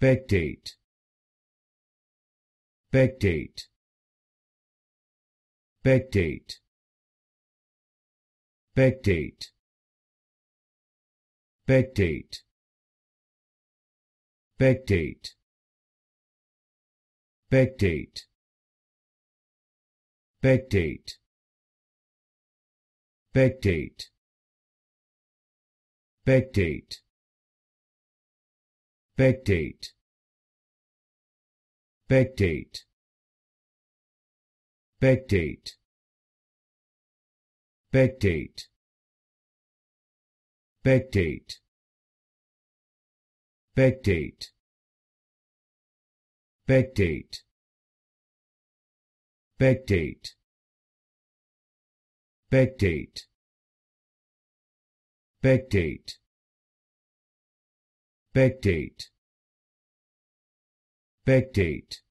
Pectate. Pectate. Pectate. Pectate. Pectate. Pectate. Pectate. Pectate. Pectate. Pectate. Pectate. Pectate. Pectate. Pectate. Pectate. Pectate. Pectate. Pectate. Pectate pectate pectate spectate